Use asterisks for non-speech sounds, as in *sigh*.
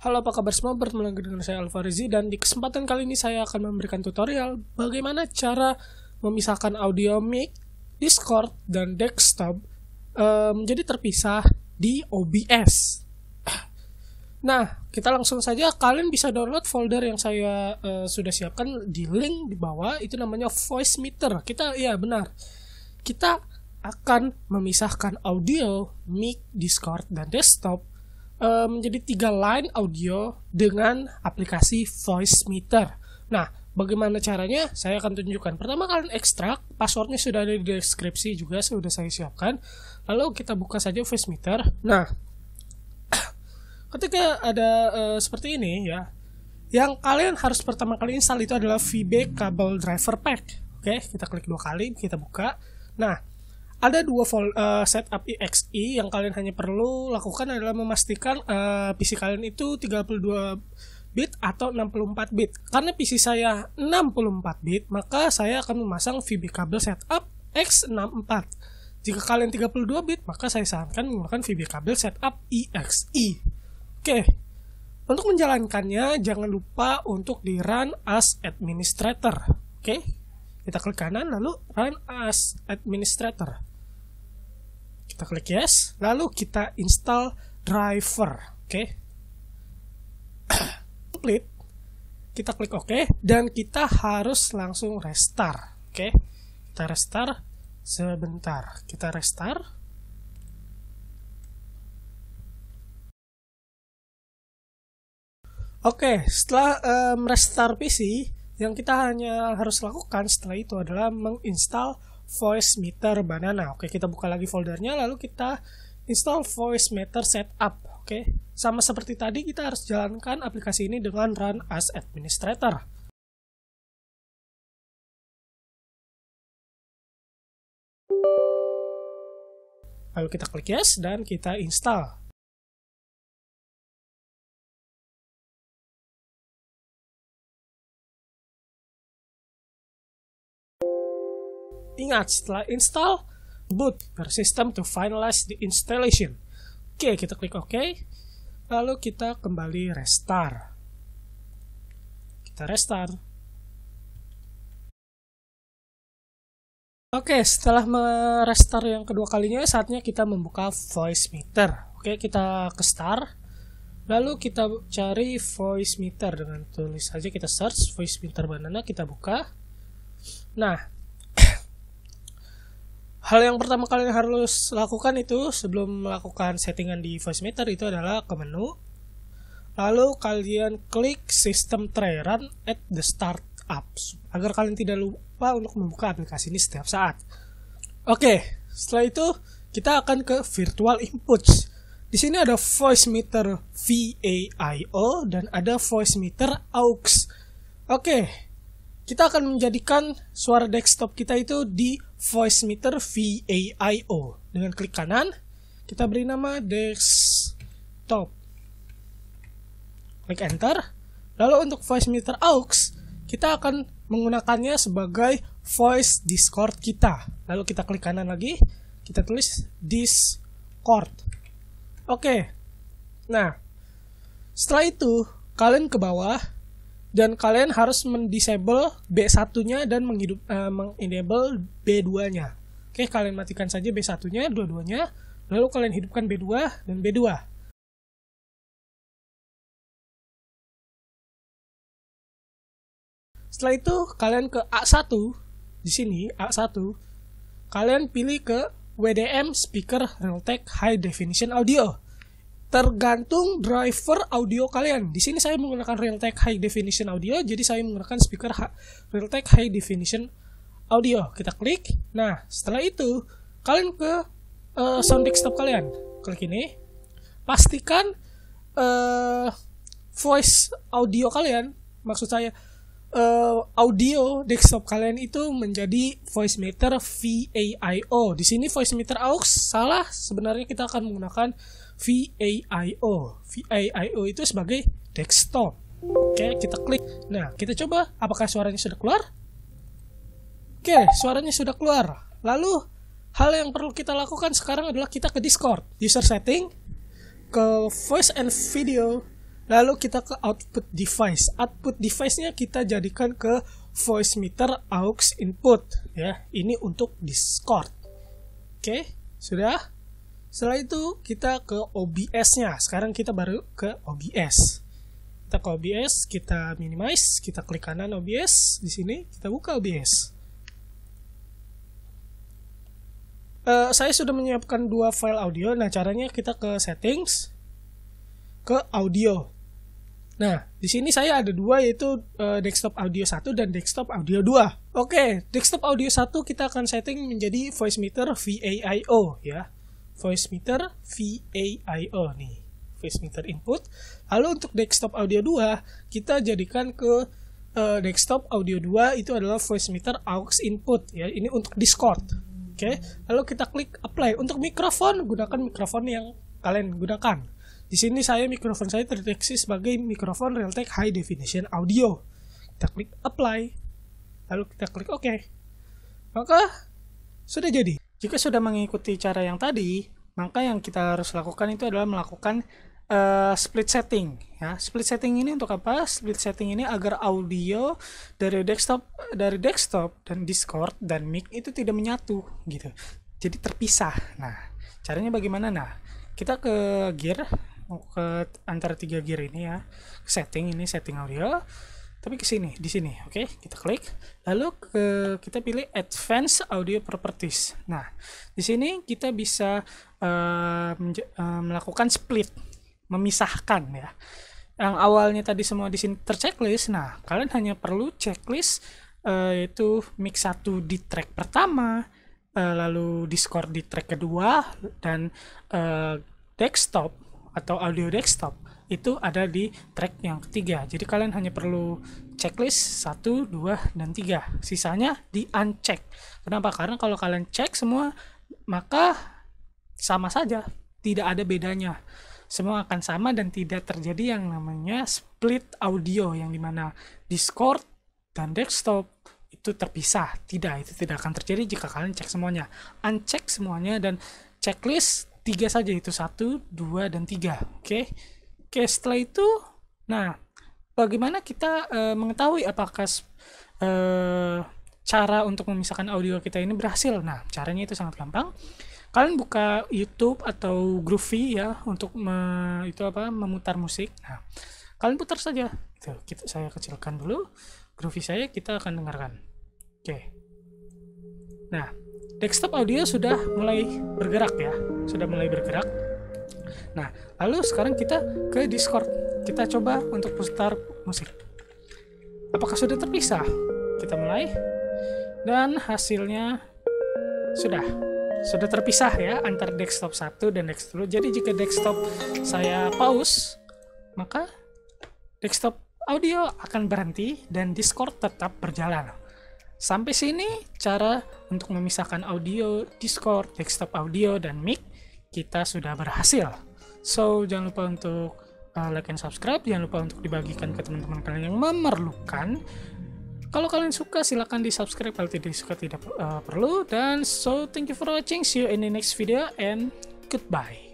Halo apa kabar semua, bertemu lagi dengan saya Alvarizi dan di kesempatan kali ini saya akan memberikan tutorial bagaimana cara memisahkan audio mic, Discord, dan desktop menjadi menjadi terpisah di OBS. Nah, kita langsung saja kalian bisa download folder yang saya uh, sudah siapkan di link di bawah itu namanya Voice Meter. Kita ya benar. Kita akan memisahkan audio, mic, Discord, dan desktop menjadi tiga line audio dengan aplikasi Voice Meter. Nah, bagaimana caranya? Saya akan tunjukkan. Pertama kalian ekstrak, passwordnya sudah ada di deskripsi juga, sudah saya siapkan. Lalu kita buka saja Voice Meter. Nah, *clears throat* ketika ada uh, seperti ini ya, yang kalian harus pertama kali install itu adalah VB Cable Driver Pack. Oke, kita klik dua kali, kita buka. Nah, ada dua uh, setup EXE e yang kalian hanya perlu lakukan adalah memastikan uh, eh, PC kalian itu 32 bit atau 64 bit. Karena PC saya 64 bit, maka saya akan memasang VB kabel setup X64. Jika kalian 32 bit, maka saya sarankan menggunakan VB kabel setup EXE. E. Oke. Untuk menjalankannya, jangan lupa untuk di run as administrator. Oke. Kita klik kanan lalu run as administrator. Kita klik yes, lalu kita install driver, oke. Okay. Complete. *coughs* Kita klik oke dan kita harus langsung restart, oke. Okay. Kita restart sebentar. Kita restart. Oke, okay, setelah um, PC, yang kita hanya harus lakukan setelah itu adalah menginstal voice meter banana oke kita buka lagi foldernya lalu kita install voice meter setup oke sama seperti tadi kita harus jalankan aplikasi ini dengan run as administrator lalu kita klik yes dan kita install ingat setelah install boot your system to finalize the installation oke kita klik ok lalu kita kembali restart kita restart Oke, setelah merestart yang kedua kalinya, saatnya kita membuka voice meter. Oke, kita ke start. Lalu kita cari voice meter dengan tulis saja kita search voice meter banana, kita buka. Nah, hal yang pertama kalian harus lakukan itu sebelum melakukan settingan di voice meter itu adalah ke menu lalu kalian klik system tray run at the start up agar kalian tidak lupa untuk membuka aplikasi ini setiap saat oke setelah itu kita akan ke virtual inputs di sini ada voice meter VAIO dan ada voice meter aux oke kita akan menjadikan suara desktop kita itu di voice meter VAIO. Dengan klik kanan, kita beri nama desktop. Klik enter. Lalu untuk voice meter aux, kita akan menggunakannya sebagai voice Discord kita. Lalu kita klik kanan lagi, kita tulis Discord. Oke. Nah, setelah itu kalian ke bawah dan kalian harus mendisable B1-nya dan menghidup uh, mengenable B2-nya. Oke, kalian matikan saja B1-nya, dua-duanya, lalu kalian hidupkan B2 dan B2. Setelah itu kalian ke A1 di sini A1 kalian pilih ke WDM speaker Realtek High Definition Audio tergantung driver audio kalian. Di sini saya menggunakan Realtek High Definition Audio, jadi saya menggunakan speaker Realtek High Definition Audio. Kita klik. Nah, setelah itu kalian ke uh, sound desktop kalian. Klik ini. Pastikan uh, voice audio kalian, maksud saya uh, audio desktop kalian itu menjadi voice meter VAIO. Di sini voice meter aux salah, sebenarnya kita akan menggunakan VAIO. VAIO itu sebagai desktop. Oke, kita klik. Nah, kita coba apakah suaranya sudah keluar? Oke, suaranya sudah keluar. Lalu hal yang perlu kita lakukan sekarang adalah kita ke Discord, user setting, ke voice and video Lalu kita ke output device. Output device-nya kita jadikan ke voice meter aux input ya. Ini untuk Discord. Oke, sudah. Setelah itu kita ke OBS-nya. Sekarang kita baru ke OBS. Kita ke OBS, kita minimize, kita klik kanan OBS di sini, kita buka OBS. Uh, eh, saya sudah menyiapkan dua file audio. Nah, caranya kita ke settings, ke audio. Nah, di sini saya ada dua yaitu uh, desktop audio 1 dan desktop audio 2. Oke, okay, desktop audio 1 kita akan setting menjadi voice meter VAIO ya. Voice meter VAIO nih. Voice meter input. Lalu untuk desktop audio 2 kita jadikan ke uh, desktop audio 2 itu adalah voice meter aux input ya. Ini untuk Discord. Oke, okay. lalu kita klik apply. Untuk mikrofon gunakan mikrofon yang kalian gunakan di sini saya mikrofon saya terdeteksi sebagai mikrofon Realtek High Definition Audio. Kita klik apply, lalu kita klik OK. Maka sudah jadi. Jika sudah mengikuti cara yang tadi, maka yang kita harus lakukan itu adalah melakukan uh, split setting. Ya, split setting ini untuk apa? Split setting ini agar audio dari desktop dari desktop dan Discord dan mic itu tidak menyatu gitu. Jadi terpisah. Nah, caranya bagaimana? Nah, kita ke gear mau ke antara tiga gear ini ya setting ini setting audio tapi ke sini di sini oke okay? kita klik lalu ke kita pilih advanced audio properties nah di sini kita bisa uh, uh, melakukan split memisahkan ya yang awalnya tadi semua di sini terchecklist nah kalian hanya perlu checklist uh, yaitu mix satu di track pertama uh, lalu discord di track kedua dan uh, desktop atau audio desktop itu ada di track yang ketiga. Jadi kalian hanya perlu checklist 1, 2, dan 3. Sisanya di uncheck. Kenapa? Karena kalau kalian cek semua maka sama saja, tidak ada bedanya. Semua akan sama dan tidak terjadi yang namanya split audio yang dimana Discord dan desktop itu terpisah. Tidak, itu tidak akan terjadi jika kalian cek semuanya. Uncheck semuanya dan checklist tiga saja itu satu dua dan tiga oke okay? oke setelah itu nah bagaimana kita uh, mengetahui apakah uh, cara untuk memisahkan audio kita ini berhasil nah caranya itu sangat gampang kalian buka YouTube atau Groovy ya untuk me, itu apa memutar musik nah kalian putar saja itu kita saya kecilkan dulu Groovy saya kita akan dengarkan oke okay. nah desktop audio sudah mulai bergerak ya sudah mulai bergerak. Nah, lalu sekarang kita ke Discord. Kita coba untuk putar musik. Apakah sudah terpisah? Kita mulai. Dan hasilnya sudah sudah terpisah ya antar desktop satu dan desktop 2. Jadi jika desktop saya pause, maka desktop audio akan berhenti dan Discord tetap berjalan. Sampai sini cara untuk memisahkan audio, Discord, desktop audio, dan mic kita sudah berhasil. So, jangan lupa untuk uh, like and subscribe, jangan lupa untuk dibagikan ke teman-teman kalian yang memerlukan. Kalau kalian suka, silahkan di subscribe. Kalau tidak suka, tidak uh, perlu. Dan so, thank you for watching. See you in the next video and goodbye.